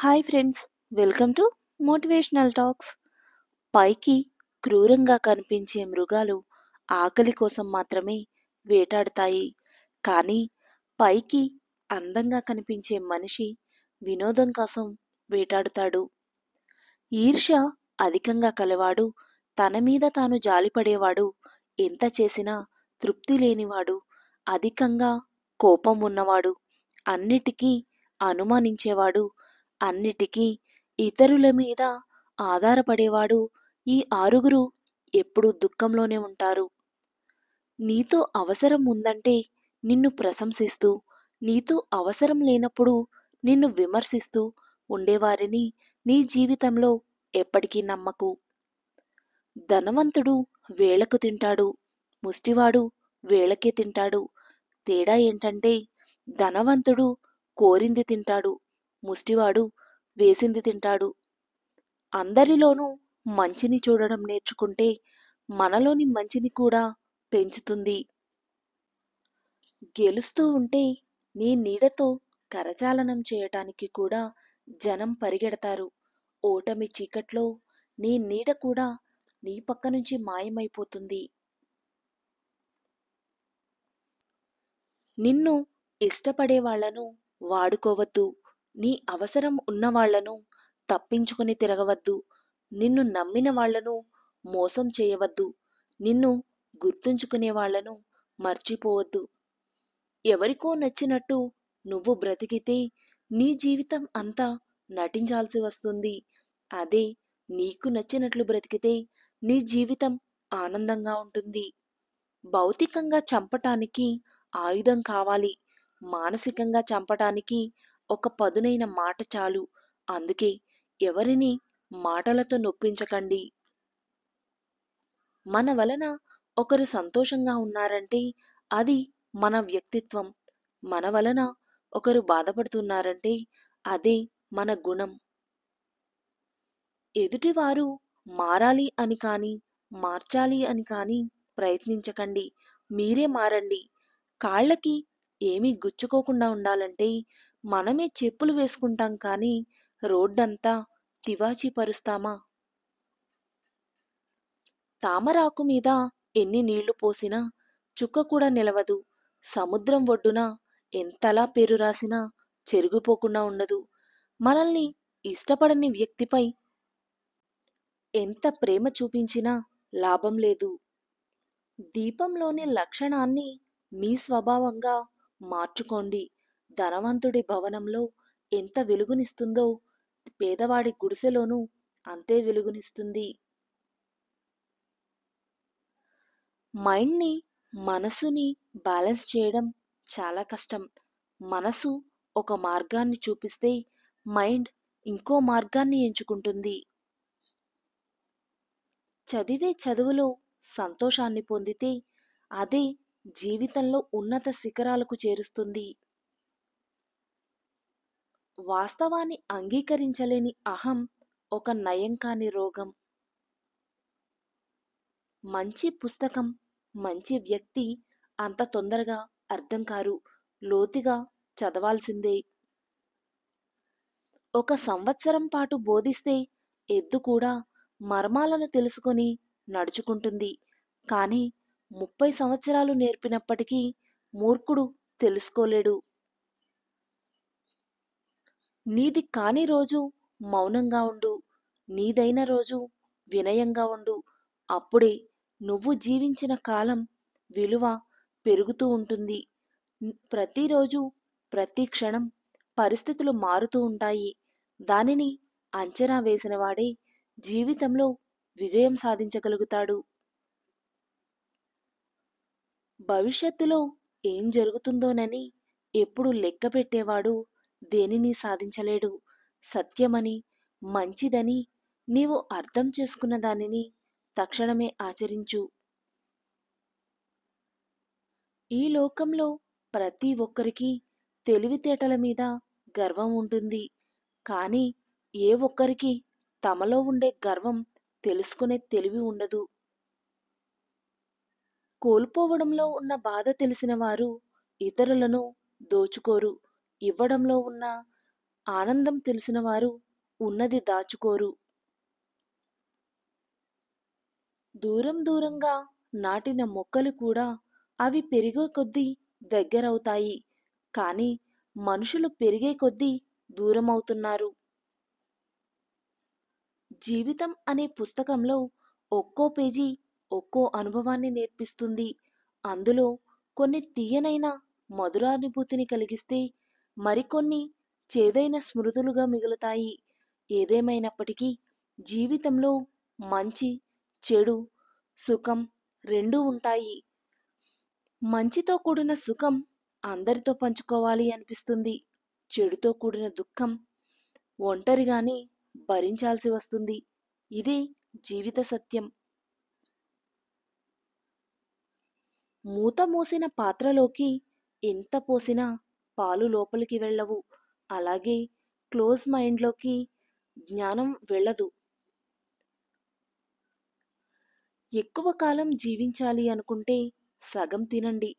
hi friends welcome to motivational talks పైకి క్రూరంగా కనిపించే మృగాలు ఆకలి కోసం మాత్రమే వేటాడతాయి కానీ పైకి అందంగా కనిపించే మనిషి వినోదం కోసం వేటాడుతాడు ఈర్ష అధికంగా కలవాడు తన మీద తాను జాలిపడేవాడు ఎంత చేసినా తృప్తి లేనివాడు అధికంగా కోపం ఉన్నవాడు అన్నిటికీ అనుమానించేవాడు అన్నిటికీ ఇతరుల మీద ఆధారపడేవాడు ఈ ఆరుగురు ఎప్పుడూ దుఃఖంలోనే ఉంటారు నీతో అవసరం ఉందంటే నిన్ను ప్రశంసిస్తూ నీతో అవసరం లేనప్పుడు నిన్ను విమర్శిస్తూ ఉండేవారిని నీ జీవితంలో ఎప్పటికీ నమ్మకు ధనవంతుడు వేళకు తింటాడు ముష్టివాడు వేళకే తింటాడు తేడా ఏంటంటే ధనవంతుడు కోరింది తింటాడు ముష్టివాడు వేసింది తింటాడు అందరిలోనూ మంచిని చూడడం నేర్చుకుంటే మనలోని మంచిని కూడా పెంచుతుంది గెలుస్తూ ఉంటే నీ నీడతో కరచాలనం చేయటానికి కూడా జనం పరిగెడతారు ఓటమి చీకట్లో నీ నీడ కూడా నీ పక్క నుంచి మాయమైపోతుంది నిన్ను ఇష్టపడే వాళ్లను వాడుకోవద్దు నీ అవసరం ఉన్నవాళ్లను తప్పించుకుని తిరగవద్దు నిన్ను నమ్మిన వాళ్లను మోసం చేయవద్దు నిన్ను గుర్తుంచుకునే వాళ్లను మర్చిపోవద్దు ఎవరికో నచ్చినట్టు నువ్వు బ్రతికితే నీ జీవితం అంతా నటించాల్సి వస్తుంది అదే నీకు నచ్చినట్లు బ్రతికితే నీ జీవితం ఆనందంగా ఉంటుంది భౌతికంగా చంపటానికి ఆయుధం కావాలి మానసికంగా చంపటానికి ఒక పదునైన మాట చాలు అందుకే ఎవరిని మాటలతో నొప్పించకండి మన వలన ఒకరు సంతోషంగా ఉన్నారంటే అది మన వ్యక్తిత్వం మన వలన ఒకరు బాధపడుతున్నారంటే అదే మన గుణం ఎదుటివారు మారాలి అని కానీ మార్చాలి అని కానీ ప్రయత్నించకండి మీరే మారండి కాళ్ళకి ఏమీ గుచ్చుకోకుండా ఉండాలంటే మనమే చెప్పులు వేసుకుంటాం కానీ రోడ్డంతా తివాచీ పరుస్తామా తామరాకు మీద ఎన్ని నీళ్లు పోసినా చుక్క కూడా నిలవదు సముద్రం ఒడ్డున ఎంతలా పేరు రాసినా చెరుగుపోకుండా ఉండదు మనల్ని ఇష్టపడని వ్యక్తిపై ఎంత ప్రేమ చూపించినా లాభం లేదు దీపంలోని లక్షణాన్ని మీ స్వభావంగా మార్చుకోండి ధనవంతుడి భవనంలో ఎంత వెలుగునిస్తుందో పేదవాడి గుడిసెలోనూ అంతే వెలుగునిస్తుంది మైండ్ని మనసుని బ్యాలెన్స్ చేయడం చాలా కష్టం మనసు ఒక మార్గాన్ని చూపిస్తే మైండ్ ఇంకో మార్గాన్ని ఎంచుకుంటుంది చదివే చదువులో సంతోషాన్ని పొందితే అదే జీవితంలో ఉన్నత శిఖరాలకు చేరుస్తుంది వాస్తవాన్ని అంగీకరించలేని అహం ఒక నయం కాని రోగం మంచి పుస్తకం మంచి వ్యక్తి అంత తొందరగా అర్థం కారు లోతుగా చదవాల్సిందే ఒక సంవత్సరం పాటు బోధిస్తే ఎద్దు కూడా మర్మాలను తెలుసుకొని నడుచుకుంటుంది కానీ ముప్పై సంవత్సరాలు నేర్పినప్పటికీ మూర్ఖుడు తెలుసుకోలేడు నీది కాని రోజు మౌనంగా ఉండు నీదైన రోజు వినయంగా ఉండు అప్పుడే నువ్వు జీవించిన కాలం విలువ పెరుగుతూ ఉంటుంది ప్రతిరోజు ప్రతి క్షణం పరిస్థితులు మారుతూ ఉంటాయి దానిని అంచనా వేసిన వాడే జీవితంలో విజయం సాధించగలుగుతాడు భవిష్యత్తులో ఏం జరుగుతుందోనని ఎప్పుడు లెక్క పెట్టేవాడు దేనిని సాధించలేడు సత్యమని మంచిదని నీవు అర్థం చేసుకున్న దానిని తక్షణమే ఆచరించు ఈ లోకంలో ప్రతి ఒక్కరికి తెలివితేటల మీద గర్వం ఉంటుంది కానీ ఏ ఒక్కరికి తమలో ఉండే గర్వం తెలుసుకునే తెలివి ఉండదు కోల్పోవడంలో ఉన్న బాధ తెలిసిన వారు ఇతరులను దోచుకోరు ఇవ్వడంలో ఉన్న ఆనందం తెలిసినవారు ఉన్నది దాచుకోరు దూరం దూరంగా నాటిన మొక్కలు కూడా అవి పెరిగే కొద్దీ దగ్గరవుతాయి కానీ మనుషులు పెరిగే కొద్దీ దూరమవుతున్నారు జీవితం అనే పుస్తకంలో ఒక్కో పేజీ ఒక్కో అనుభవాన్ని నేర్పిస్తుంది అందులో కొన్ని తీయనైన మధురానుభూతిని కలిగిస్తే మరికొన్ని చేదైన స్మృతులుగా మిగులుతాయి ఏదేమైనప్పటికీ జీవితంలో మంచి చెడు సుఖం రెండూ ఉంటాయి మంచితో కూడిన సుఖం అందరితో పంచుకోవాలి అనిపిస్తుంది చెడుతో కూడిన దుఃఖం ఒంటరిగానే భరించాల్సి వస్తుంది ఇది జీవిత సత్యం మూత మూసిన పాత్రలోకి ఎంత పోసినా పాలు లోపలికి వెళ్ళవు అలాగే క్లోజ్ మైండ్లోకి జ్ఞానం వెళ్ళదు ఎక్కువ కాలం జీవించాలి అనుకుంటే సగం తినండి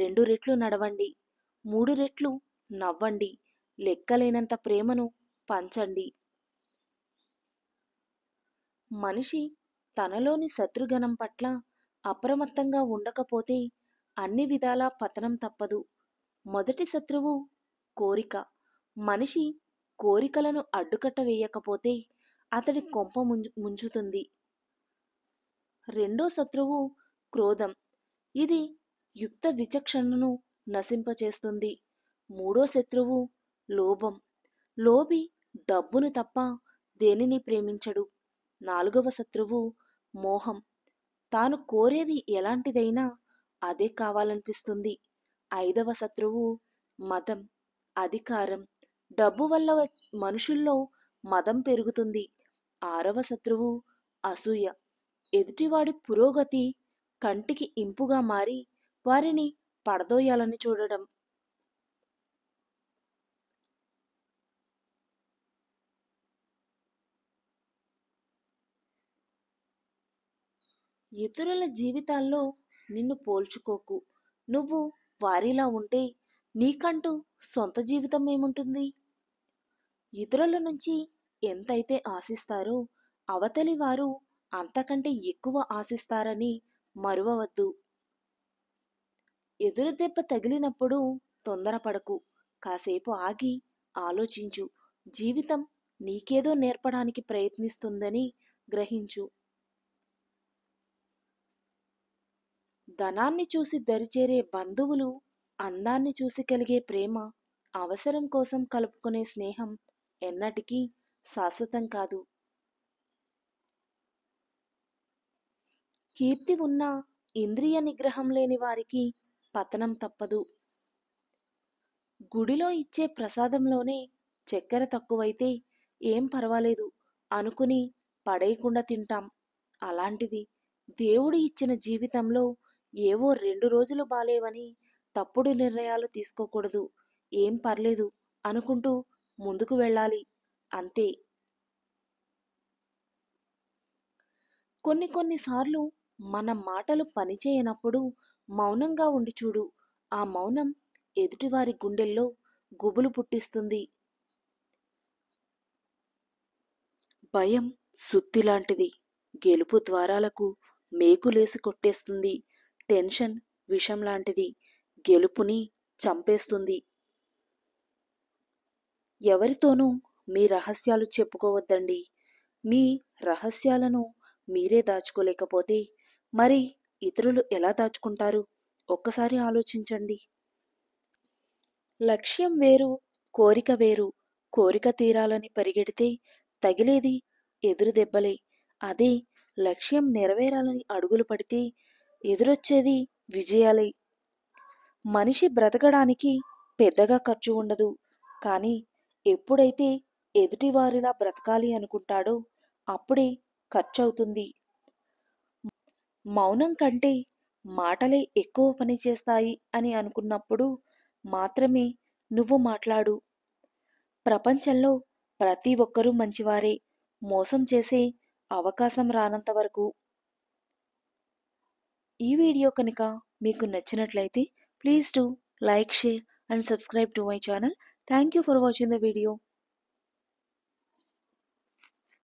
రెండు రెట్లు నడవండి మూడు రెట్లు నవ్వండి లెక్కలేనంత ప్రేమను పంచండి మనిషి తనలోని శత్రుఘనం పట్ల అప్రమత్తంగా ఉండకపోతే అన్ని విధాలా పతనం తప్పదు మొదటి శత్రువు కోరిక మనిషి కోరికలను అడ్డుకట్ట వేయకపోతే అతడి కొంప ముంచుతుంది రెండో శత్రువు క్రోధం ఇది యుక్త విచక్షణను నశింపచేస్తుంది మూడో శత్రువు లోభం లోబి డబ్బును తప్ప దేనిని ప్రేమించడు నాలుగవ శత్రువు మోహం తాను కోరేది ఎలాంటిదైనా అదే కావాలనిపిస్తుంది ఐదవ శత్రువు మతం అధికారం డబ్బు వల్ల మనుషుల్లో మతం పెరుగుతుంది ఆరవ శత్రువు అసూయ ఎదుటివాడి పురోగతి కంటికి ఇంపుగా మారి వారిని పడదోయాలని చూడడం ఇతరుల జీవితాల్లో నిన్ను పోల్చుకోకు నువ్వు వారిలా ఉంటే నీకంటూ సొంత జీవితం ఏముంటుంది ఇతరుల నుంచి ఎంతైతే ఆశిస్తారో అవతలి వారు అంతకంటే ఎక్కువ ఆశిస్తారని మరువవద్దు ఎదురు దెబ్బ తగిలినప్పుడు తొందరపడకు కాసేపు ఆగి ఆలోచించు జీవితం నీకేదో నేర్పడానికి ప్రయత్నిస్తుందని గ్రహించు ధనాన్ని చూసి దరిచేరే బంధువులు అందాన్ని చూసి కలిగే ప్రేమ అవసరం కోసం కలుపుకునే స్నేహం ఎన్నటికీ శాశ్వతం కాదు కీర్తి ఉన్న ఇంద్రియ నిగ్రహం లేని వారికి పతనం తప్పదు గుడిలో ఇచ్చే ప్రసాదంలోనే చక్కెర తక్కువైతే ఏం పర్వాలేదు అనుకుని పడేయకుండా తింటాం అలాంటిది దేవుడు ఇచ్చిన జీవితంలో ఏవో రెండు రోజులు బాలేవని తప్పుడు నిర్ణయాలు తీసుకోకూడదు ఏం పర్లేదు అనుకుంటూ ముందుకు వెళ్ళాలి అంతే కొన్ని కొన్నిసార్లు మన మాటలు పనిచేయనప్పుడు మౌనంగా ఉండి చూడు ఆ మౌనం ఎదుటివారి గుండెల్లో గుబులు పుట్టిస్తుంది భయం సుత్తిలాంటిది గెలుపు ద్వారాలకు మేకులేసి కొట్టేస్తుంది టెన్షన్ విషం లాంటిది గెలుపుని చంపేస్తుంది ఎవరితోనూ మీ రహస్యాలు చెప్పుకోవద్దండి మీ రహస్యాలను మీరే దాచుకోలేకపోతే మరి ఇతరులు ఎలా దాచుకుంటారు ఒక్కసారి ఆలోచించండి లక్ష్యం వేరు కోరిక వేరు కోరిక తీరాలని పరిగెడితే తగిలేది ఎదురు దెబ్బలే అదే లక్ష్యం నెరవేరాలని అడుగులు పడితే ఎదురొచ్చేది విజయాలే మనిషి బ్రతకడానికి పెద్దగా ఖర్చు ఉండదు కానీ ఎప్పుడైతే ఎదుటివారిలా బ్రతకాలి అనుకుంటాడో అప్పుడే ఖర్చు అవుతుంది మౌనం కంటే మాటలే ఎక్కువ పని చేస్తాయి అని అనుకున్నప్పుడు మాత్రమే నువ్వు మాట్లాడు ప్రపంచంలో ప్రతి ఒక్కరూ మంచివారే మోసం చేసే అవకాశం రానంత వరకు ఈ వీడియో కనుక మీకు నచ్చినట్లయితే please to like share and subscribe to my channel thank you for watching the video